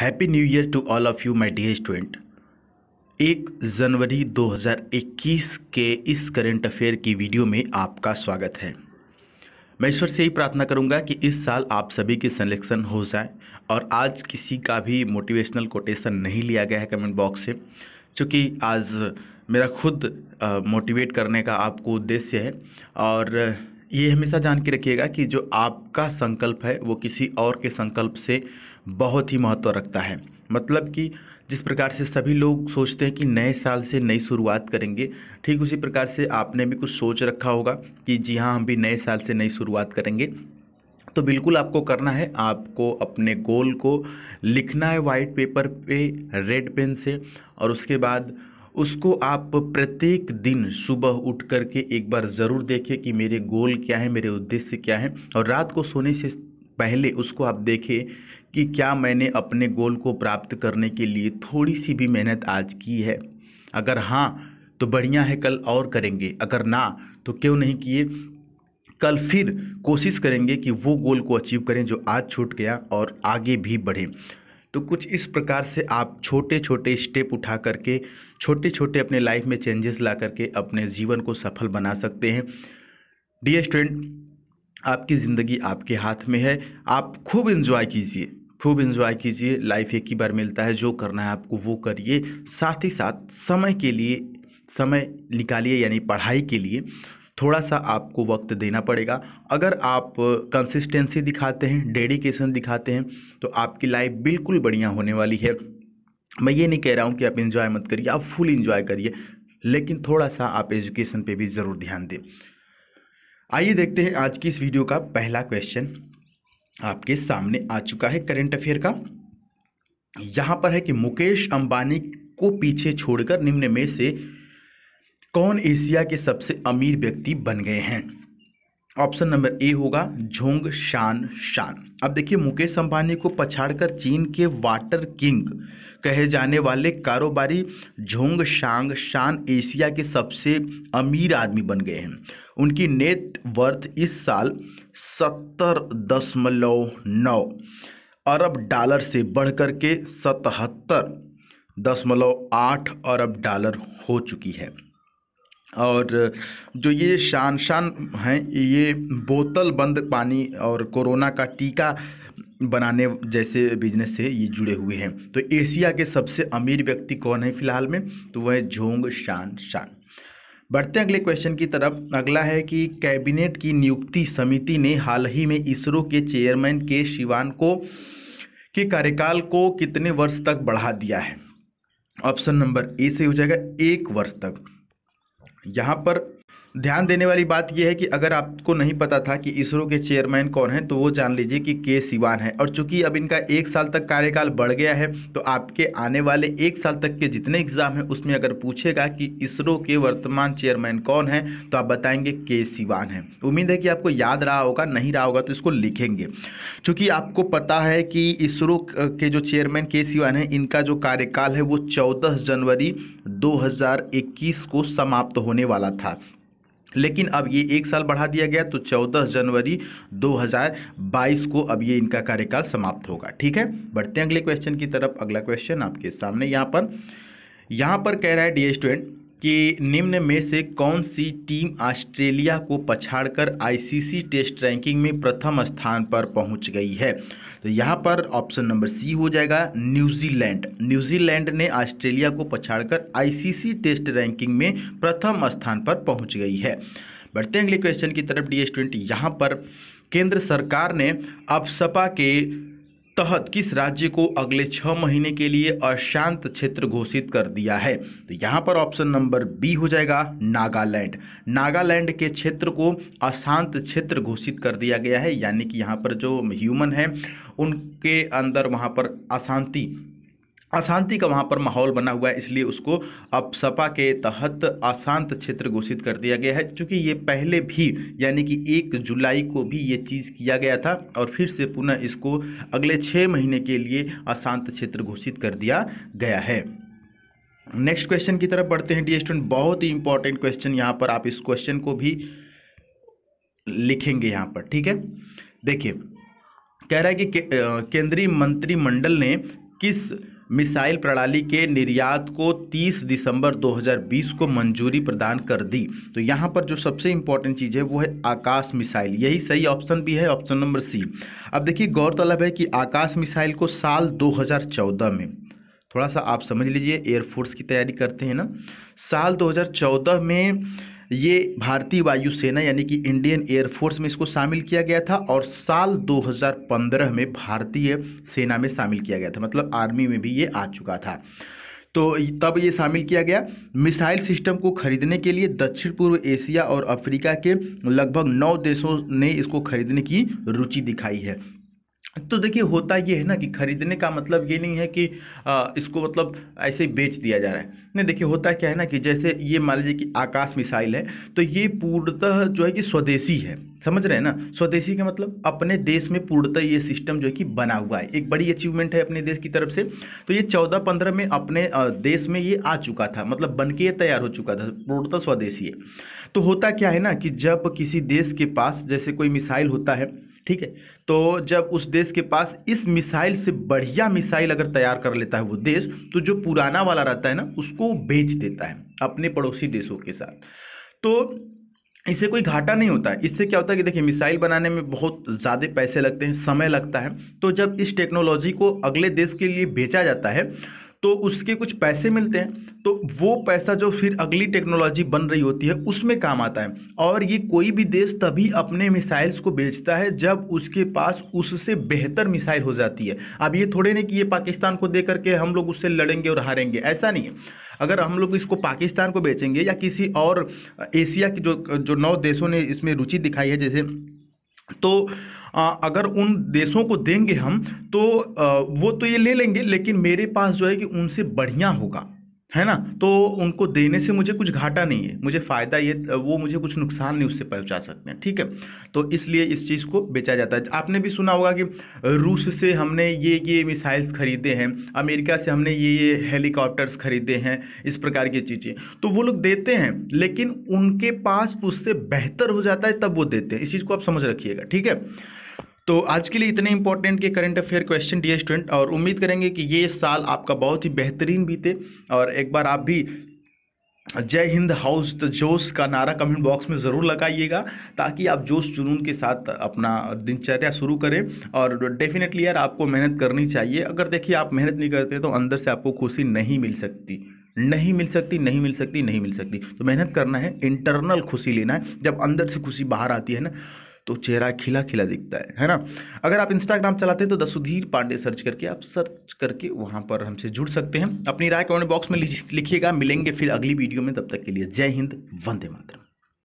happy new year to all of you my dear student एक जनवरी 2021 के इस करेंट अफेयर की वीडियो में आपका स्वागत है मैं ईश्वर से ही प्रार्थना करूंगा कि इस साल आप सभी के सिलेक्शन हो जाए और आज किसी का भी मोटिवेशनल कोटेशन नहीं लिया गया है कमेंट बॉक्स से चूँकि आज मेरा खुद मोटिवेट करने का आपको उद्देश्य है और ये हमेशा जान के रखिएगा कि जो आपका संकल्प है वो किसी और के संकल्प से बहुत ही महत्व रखता है मतलब कि जिस प्रकार से सभी लोग सोचते हैं कि नए साल से नई शुरुआत करेंगे ठीक उसी प्रकार से आपने भी कुछ सोच रखा होगा कि जी हाँ हम भी नए साल से नई शुरुआत करेंगे तो बिल्कुल आपको करना है आपको अपने गोल को लिखना है वाइट पेपर पे रेड पेन से और उसके बाद उसको आप प्रत्येक दिन सुबह उठ करके एक बार ज़रूर देखें कि मेरे गोल क्या है मेरे उद्देश्य क्या है और रात को सोने से पहले उसको आप देखें कि क्या मैंने अपने गोल को प्राप्त करने के लिए थोड़ी सी भी मेहनत आज की है अगर हाँ तो बढ़िया है कल और करेंगे अगर ना तो क्यों नहीं किए कल फिर कोशिश करेंगे कि वो गोल को अचीव करें जो आज छूट गया और आगे भी बढ़ें तो कुछ इस प्रकार से आप छोटे छोटे स्टेप उठा करके छोटे छोटे अपने लाइफ में चेंजेस ला करके अपने जीवन को सफल बना सकते हैं डियर स्टूडेंट आपकी ज़िंदगी आपके हाथ में है आप खूब इन्जॉय कीजिए खूब इन्जॉय कीजिए लाइफ एक ही बार मिलता है जो करना है आपको वो करिए साथ ही साथ समय के लिए समय निकालिए यानी पढ़ाई के लिए थोड़ा सा आपको वक्त देना पड़ेगा अगर आप कंसिस्टेंसी दिखाते हैं डेडिकेशन दिखाते हैं तो आपकी लाइफ बिल्कुल बढ़िया होने वाली है मैं ये नहीं कह रहा हूँ कि आप इन्जॉय मत करिए आप फुल इन्जॉय करिए लेकिन थोड़ा सा आप एजुकेशन पे भी ज़रूर ध्यान दें आइए देखते हैं आज की इस वीडियो का पहला क्वेश्चन आपके सामने आ चुका है करंट अफेयर का यहां पर है कि मुकेश अंबानी को पीछे छोड़कर निम्न में से कौन एशिया के सबसे अमीर व्यक्ति बन गए हैं ऑप्शन नंबर ए होगा झोंग शान शान अब देखिए मुकेश अंबानी को पछाड़कर चीन के वाटर किंग कहे जाने वाले कारोबारी झोंग शांग शान एशिया के सबसे अमीर आदमी बन गए हैं उनकी नेट वर्थ इस साल सत्तर दशमलव नौ अरब डॉलर से बढ़कर के सतहत्तर दशमलव आठ अरब डॉलर हो चुकी है और जो ये शान शान हैं ये बोतल बंद पानी और कोरोना का टीका बनाने जैसे बिजनेस से ये जुड़े हुए हैं तो एशिया के सबसे अमीर व्यक्ति कौन है फिलहाल में तो वह झोंग शान शान बढ़ते अगले क्वेश्चन की तरफ अगला है कि कैबिनेट की नियुक्ति समिति ने हाल ही में इसरो के चेयरमैन के शिवान को के कार्यकाल को कितने वर्ष तक बढ़ा दिया है ऑप्शन नंबर ए से हो जाएगा एक वर्ष तक यहाँ पर ध्यान देने वाली बात यह है कि अगर आपको नहीं पता था कि इसरो के चेयरमैन कौन है तो वो जान लीजिए कि के सिवान है और चूंकि अब इनका एक साल तक कार्यकाल बढ़ गया है तो आपके आने वाले एक साल तक के जितने एग्जाम हैं उसमें अगर पूछेगा कि इसरो के वर्तमान चेयरमैन कौन है तो आप बताएंगे के सिवान है उम्मीद है कि आपको याद रहा होगा नहीं रहा होगा तो इसको लिखेंगे चूँकि आपको पता है कि इसरो के जो चेयरमैन के सिवान है इनका जो कार्यकाल है वो चौदह जनवरी दो को समाप्त होने वाला था लेकिन अब ये एक साल बढ़ा दिया गया तो 14 जनवरी 2022 को अब ये इनका कार्यकाल समाप्त होगा ठीक है बढ़ते हैं अगले क्वेश्चन की तरफ अगला क्वेश्चन आपके सामने यहाँ पर यहाँ पर कह रहा है डी स्टूडेंट कि निम्न में से कौन सी टीम ऑस्ट्रेलिया को पछाड़कर आईसीसी टेस्ट रैंकिंग में प्रथम स्थान पर पहुंच गई है तो यहाँ पर ऑप्शन नंबर सी हो जाएगा न्यूजीलैंड न्यूजीलैंड ने ऑस्ट्रेलिया को पछाड़कर आईसीसी टेस्ट रैंकिंग में प्रथम स्थान पर पहुंच गई है बढ़ते अगले क्वेश्चन की तरफ डी स्टूडेंट यहाँ पर केंद्र सरकार ने अपसपा के तहत किस राज्य को अगले छह महीने के लिए अशांत क्षेत्र घोषित कर दिया है तो यहाँ पर ऑप्शन नंबर बी हो जाएगा नागालैंड नागालैंड के क्षेत्र को अशांत क्षेत्र घोषित कर दिया गया है यानी कि यहाँ पर जो ह्यूमन है उनके अंदर वहाँ पर अशांति अशांति का वहाँ पर माहौल बना हुआ है इसलिए उसको अब सपा के तहत अशांत क्षेत्र घोषित कर दिया गया है क्योंकि ये पहले भी यानी कि एक जुलाई को भी ये चीज़ किया गया था और फिर से पुनः इसको अगले छः महीने के लिए अशांत क्षेत्र घोषित कर दिया गया है नेक्स्ट क्वेश्चन की तरफ बढ़ते हैं डी स्टूडेंट बहुत ही इंपॉर्टेंट क्वेश्चन यहाँ पर आप इस क्वेश्चन को भी लिखेंगे यहाँ पर ठीक है देखिए कह रहा है कि के, केंद्रीय मंत्रिमंडल ने किस मिसाइल प्रणाली के निर्यात को 30 दिसंबर 2020 को मंजूरी प्रदान कर दी तो यहाँ पर जो सबसे इंपॉर्टेंट चीज़ है वो है आकाश मिसाइल यही सही ऑप्शन भी है ऑप्शन नंबर सी अब देखिए गौरतलब है कि आकाश मिसाइल को साल 2014 में थोड़ा सा आप समझ लीजिए एयरफोर्स की तैयारी करते हैं ना साल 2014 में ये भारतीय वायुसेना यानी कि इंडियन एयरफोर्स में इसको शामिल किया गया था और साल 2015 में भारतीय सेना में शामिल किया गया था मतलब आर्मी में भी ये आ चुका था तो तब ये शामिल किया गया मिसाइल सिस्टम को खरीदने के लिए दक्षिण पूर्व एशिया और अफ्रीका के लगभग नौ देशों ने इसको खरीदने की रुचि दिखाई है तो देखिए होता ये है ना कि ख़रीदने का मतलब ये नहीं है कि आ, इसको मतलब ऐसे बेच दिया जा रहा है नहीं देखिए होता क्या है ना कि जैसे ये मान लीजिए कि आकाश मिसाइल है तो ये पूर्णतः जो है कि स्वदेशी है समझ रहे हैं ना स्वदेशी का मतलब अपने देश में पूर्णतः ये सिस्टम जो है कि बना हुआ है एक बड़ी अचीवमेंट है अपने देश की तरफ से तो ये चौदह पंद्रह में अपने देश में ये आ चुका था मतलब बन के ये तैयार हो चुका था पूर्णतः स्वदेशी है तो होता क्या है ना कि जब किसी देश के पास जैसे कोई मिसाइल होता है ठीक है तो जब उस देश के पास इस मिसाइल से बढ़िया मिसाइल अगर तैयार कर लेता है वो देश तो जो पुराना वाला रहता है ना उसको बेच देता है अपने पड़ोसी देशों के साथ तो इससे कोई घाटा नहीं होता है इससे क्या होता है कि देखिए मिसाइल बनाने में बहुत ज़्यादा पैसे लगते हैं समय लगता है तो जब इस टेक्नोलॉजी को अगले देश के लिए बेचा जाता है तो उसके कुछ पैसे मिलते हैं तो वो पैसा जो फिर अगली टेक्नोलॉजी बन रही होती है उसमें काम आता है और ये कोई भी देश तभी अपने मिसाइल्स को बेचता है जब उसके पास उससे बेहतर मिसाइल हो जाती है अब ये थोड़े नहीं कि ये पाकिस्तान को दे करके हम लोग उससे लड़ेंगे और हारेंगे ऐसा नहीं है अगर हम लोग इसको पाकिस्तान को बेचेंगे या किसी और एशिया के जो जो नौ देशों ने इसमें रुचि दिखाई है जैसे तो अगर उन देशों को देंगे हम तो वो तो ये ले लेंगे लेकिन मेरे पास जो है कि उनसे बढ़िया होगा है ना तो उनको देने से मुझे कुछ घाटा नहीं है मुझे फ़ायदा ये वो मुझे कुछ नुकसान नहीं उससे पहुंचा सकते हैं ठीक है तो इसलिए इस चीज़ को बेचा जाता है आपने भी सुना होगा कि रूस से हमने ये ये मिसाइल्स खरीदे हैं अमेरिका से हमने ये ये हेलीकॉप्टर्स खरीदे हैं इस प्रकार की चीज़ें तो वो लोग देते हैं लेकिन उनके पास उससे बेहतर हो जाता है तब वो देते हैं इस चीज़ को आप समझ रखिएगा ठीक है तो आज के लिए इतने इंपॉर्टेंट के करंट अफेयर क्वेश्चन डी स्टूडेंट और उम्मीद करेंगे कि ये साल आपका बहुत ही बेहतरीन बीते और एक बार आप भी जय हिंद हाउस द जोश का नारा कमेंट बॉक्स में ज़रूर लगाइएगा ताकि आप जोश जुनून के साथ अपना दिनचर्या शुरू करें और डेफिनेटली यार आपको मेहनत करनी चाहिए अगर देखिए आप मेहनत नहीं करते तो अंदर से आपको खुशी नहीं मिल सकती नहीं मिल सकती नहीं मिल सकती नहीं मिल सकती तो मेहनत करना है इंटरनल खुशी लेना है जब अंदर से खुशी बाहर आती है ना तो चेहरा खिला खिला दिखता है है ना अगर आप इंस्टाग्राम चलाते हैं तो दसुधीर पांडे सर्च करके आप सर्च करके वहाँ पर हमसे जुड़ सकते हैं अपनी राय कमेंट बॉक्स में लिखिएगा मिलेंगे फिर अगली वीडियो में तब तक के लिए जय हिंद वंदे मातरम